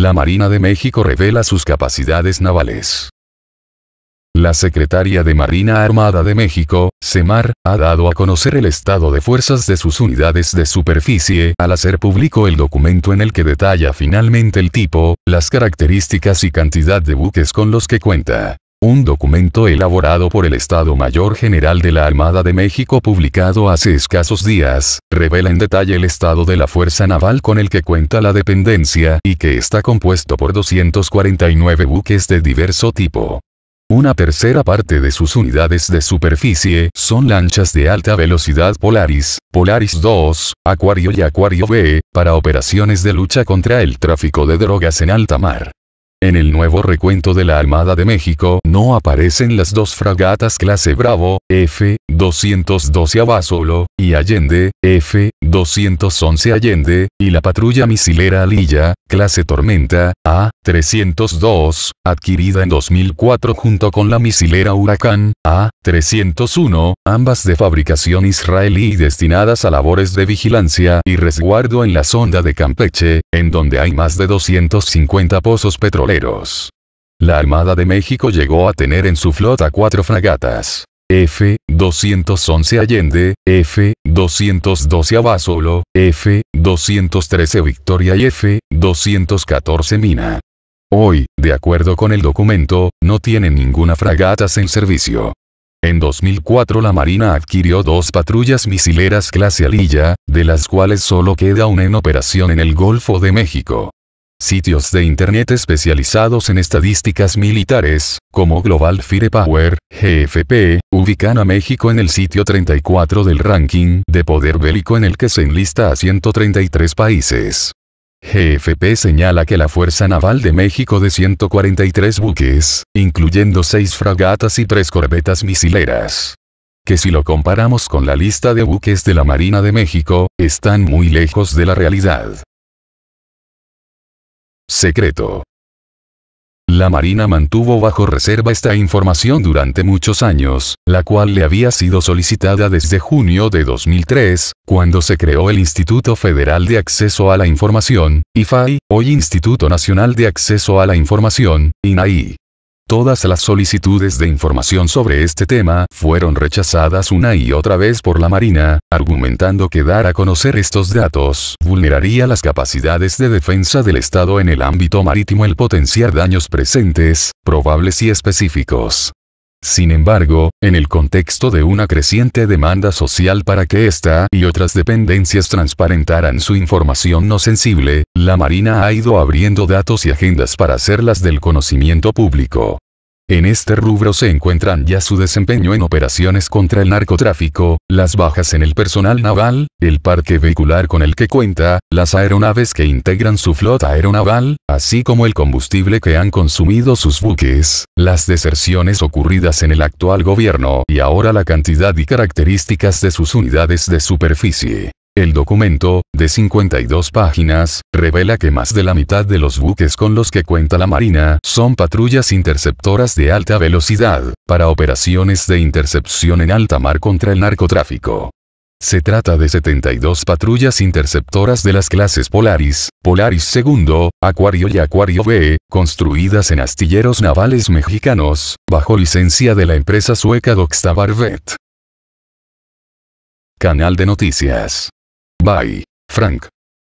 La Marina de México revela sus capacidades navales. La Secretaría de Marina Armada de México, CEMAR, ha dado a conocer el estado de fuerzas de sus unidades de superficie al hacer público el documento en el que detalla finalmente el tipo, las características y cantidad de buques con los que cuenta un documento elaborado por el Estado Mayor General de la Armada de México publicado hace escasos días, revela en detalle el estado de la fuerza naval con el que cuenta la dependencia y que está compuesto por 249 buques de diverso tipo. Una tercera parte de sus unidades de superficie son lanchas de alta velocidad Polaris, Polaris 2, Acuario y Acuario B, para operaciones de lucha contra el tráfico de drogas en alta mar. En el nuevo recuento de la Armada de México no aparecen las dos fragatas clase Bravo, F-212 Abasolo, y Allende, F-211 Allende, y la patrulla misilera Alilla, clase Tormenta, A-302, adquirida en 2004 junto con la misilera Huracán, A-301, ambas de fabricación israelí y destinadas a labores de vigilancia y resguardo en la sonda de Campeche, en donde hay más de 250 pozos petroleros la Armada de México llegó a tener en su flota cuatro fragatas. F-211 Allende, F-212 Abasolo, F-213 Victoria y F-214 Mina. Hoy, de acuerdo con el documento, no tienen ninguna fragata en servicio. En 2004 la Marina adquirió dos patrullas misileras clase Alilla, de las cuales solo queda una en operación en el Golfo de México. Sitios de Internet especializados en estadísticas militares, como Global Firepower, GFP, ubican a México en el sitio 34 del ranking de poder bélico en el que se enlista a 133 países. GFP señala que la Fuerza Naval de México de 143 buques, incluyendo 6 fragatas y 3 corbetas misileras, que si lo comparamos con la lista de buques de la Marina de México, están muy lejos de la realidad secreto. La Marina mantuvo bajo reserva esta información durante muchos años, la cual le había sido solicitada desde junio de 2003, cuando se creó el Instituto Federal de Acceso a la Información, IFAI, hoy Instituto Nacional de Acceso a la Información, INAI. Todas las solicitudes de información sobre este tema fueron rechazadas una y otra vez por la Marina, argumentando que dar a conocer estos datos vulneraría las capacidades de defensa del Estado en el ámbito marítimo el potenciar daños presentes, probables y específicos. Sin embargo, en el contexto de una creciente demanda social para que esta y otras dependencias transparentaran su información no sensible, la Marina ha ido abriendo datos y agendas para hacerlas del conocimiento público. En este rubro se encuentran ya su desempeño en operaciones contra el narcotráfico, las bajas en el personal naval, el parque vehicular con el que cuenta, las aeronaves que integran su flota aeronaval, así como el combustible que han consumido sus buques, las deserciones ocurridas en el actual gobierno y ahora la cantidad y características de sus unidades de superficie. El documento, de 52 páginas, revela que más de la mitad de los buques con los que cuenta la Marina son patrullas interceptoras de alta velocidad, para operaciones de intercepción en alta mar contra el narcotráfico. Se trata de 72 patrullas interceptoras de las clases Polaris, Polaris II, Acuario y Acuario B, construidas en astilleros navales mexicanos, bajo licencia de la empresa sueca Doxtabarvet. Canal de Noticias Bye, Frank.